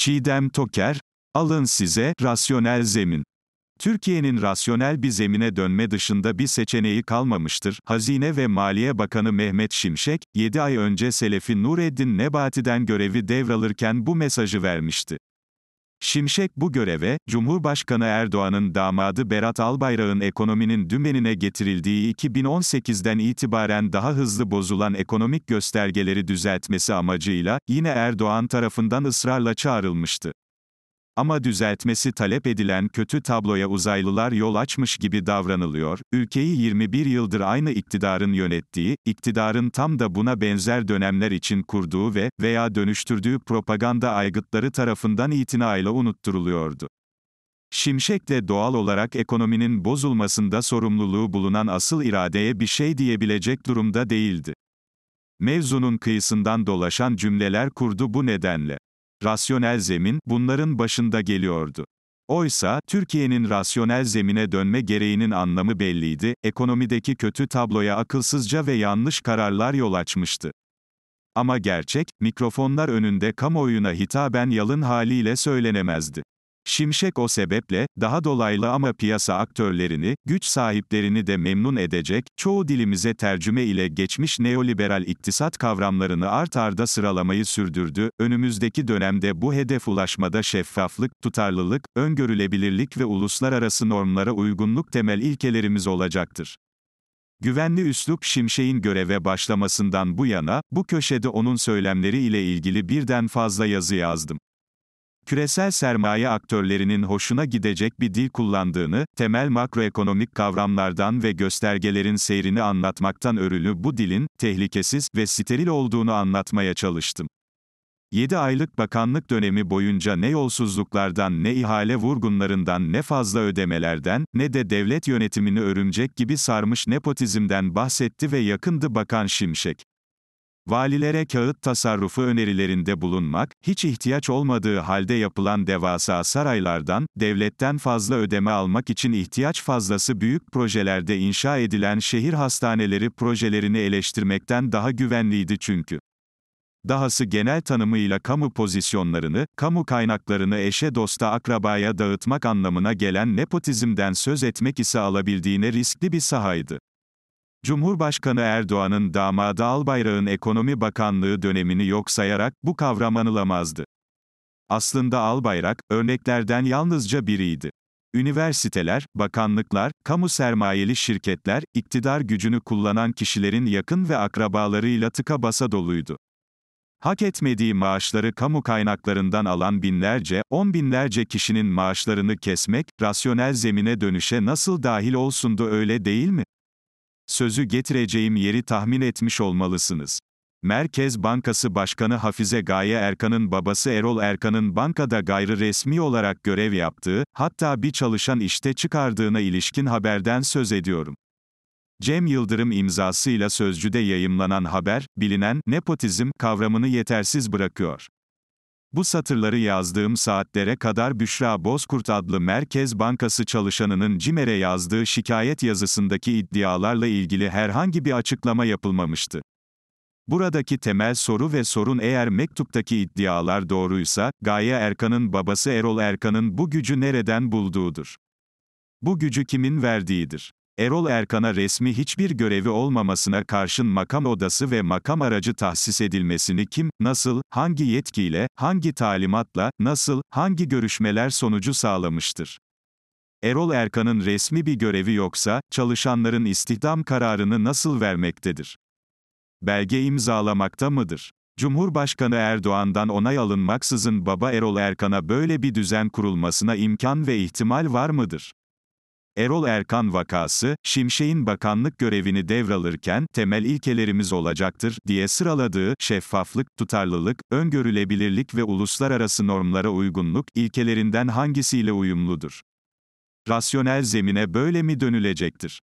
Çiğdem Toker, alın size, rasyonel zemin. Türkiye'nin rasyonel bir zemine dönme dışında bir seçeneği kalmamıştır. Hazine ve Maliye Bakanı Mehmet Şimşek, 7 ay önce Selefi Nureddin Nebati'den görevi devralırken bu mesajı vermişti. Şimşek bu göreve, Cumhurbaşkanı Erdoğan'ın damadı Berat Albayrak'ın ekonominin dümenine getirildiği 2018'den itibaren daha hızlı bozulan ekonomik göstergeleri düzeltmesi amacıyla, yine Erdoğan tarafından ısrarla çağrılmıştı. Ama düzeltmesi talep edilen kötü tabloya uzaylılar yol açmış gibi davranılıyor, ülkeyi 21 yıldır aynı iktidarın yönettiği, iktidarın tam da buna benzer dönemler için kurduğu ve veya dönüştürdüğü propaganda aygıtları tarafından itinayla unutturuluyordu. Şimşek de doğal olarak ekonominin bozulmasında sorumluluğu bulunan asıl iradeye bir şey diyebilecek durumda değildi. Mevzunun kıyısından dolaşan cümleler kurdu bu nedenle rasyonel zemin, bunların başında geliyordu. Oysa, Türkiye'nin rasyonel zemine dönme gereğinin anlamı belliydi, ekonomideki kötü tabloya akılsızca ve yanlış kararlar yol açmıştı. Ama gerçek, mikrofonlar önünde kamuoyuna hitaben yalın haliyle söylenemezdi. Şimşek o sebeple, daha dolaylı ama piyasa aktörlerini, güç sahiplerini de memnun edecek, çoğu dilimize tercüme ile geçmiş neoliberal iktisat kavramlarını art arda sıralamayı sürdürdü, önümüzdeki dönemde bu hedef ulaşmada şeffaflık, tutarlılık, öngörülebilirlik ve uluslararası normlara uygunluk temel ilkelerimiz olacaktır. Güvenli üslup Şimşek'in göreve başlamasından bu yana, bu köşede onun söylemleri ile ilgili birden fazla yazı yazdım küresel sermaye aktörlerinin hoşuna gidecek bir dil kullandığını, temel makroekonomik kavramlardan ve göstergelerin seyrini anlatmaktan örülü bu dilin, tehlikesiz ve steril olduğunu anlatmaya çalıştım. 7 aylık bakanlık dönemi boyunca ne yolsuzluklardan ne ihale vurgunlarından ne fazla ödemelerden ne de devlet yönetimini örümcek gibi sarmış nepotizmden bahsetti ve yakındı Bakan Şimşek. Valilere kağıt tasarrufu önerilerinde bulunmak, hiç ihtiyaç olmadığı halde yapılan devasa saraylardan, devletten fazla ödeme almak için ihtiyaç fazlası büyük projelerde inşa edilen şehir hastaneleri projelerini eleştirmekten daha güvenliydi çünkü. Dahası genel tanımıyla kamu pozisyonlarını, kamu kaynaklarını eşe dosta akrabaya dağıtmak anlamına gelen nepotizmden söz etmek ise alabildiğine riskli bir sahaydı. Cumhurbaşkanı Erdoğan'ın damadı Albayrak'ın ekonomi bakanlığı dönemini yok sayarak, bu kavram anılamazdı. Aslında Albayrak, örneklerden yalnızca biriydi. Üniversiteler, bakanlıklar, kamu sermayeli şirketler, iktidar gücünü kullanan kişilerin yakın ve akrabalarıyla tıka basa doluydu. Hak etmediği maaşları kamu kaynaklarından alan binlerce, on binlerce kişinin maaşlarını kesmek, rasyonel zemine dönüşe nasıl dahil olsundu öyle değil mi? sözü getireceğim yeri tahmin etmiş olmalısınız. Merkez Bankası Başkanı Hafize Gaye Erkan'ın babası Erol Erkan'ın bankada gayri resmi olarak görev yaptığı, hatta bir çalışan işte çıkardığına ilişkin haberden söz ediyorum. Cem Yıldırım imzasıyla Sözcü'de yayımlanan haber, bilinen nepotizm kavramını yetersiz bırakıyor. Bu satırları yazdığım saatlere kadar Büşra Bozkurt adlı Merkez Bankası çalışanının CİMER'e yazdığı şikayet yazısındaki iddialarla ilgili herhangi bir açıklama yapılmamıştı. Buradaki temel soru ve sorun eğer mektuptaki iddialar doğruysa, Gaye Erkan'ın babası Erol Erkan'ın bu gücü nereden bulduğudur. Bu gücü kimin verdiğidir? Erol Erkan'a resmi hiçbir görevi olmamasına karşın makam odası ve makam aracı tahsis edilmesini kim, nasıl, hangi yetkiyle, hangi talimatla, nasıl, hangi görüşmeler sonucu sağlamıştır? Erol Erkan'ın resmi bir görevi yoksa, çalışanların istihdam kararını nasıl vermektedir? Belge imzalamakta mıdır? Cumhurbaşkanı Erdoğan'dan onay alınmaksızın baba Erol Erkan'a böyle bir düzen kurulmasına imkan ve ihtimal var mıdır? Erol Erkan vakası, Şimşek'in bakanlık görevini devralırken temel ilkelerimiz olacaktır diye sıraladığı şeffaflık, tutarlılık, öngörülebilirlik ve uluslararası normlara uygunluk ilkelerinden hangisiyle uyumludur? Rasyonel zemine böyle mi dönülecektir?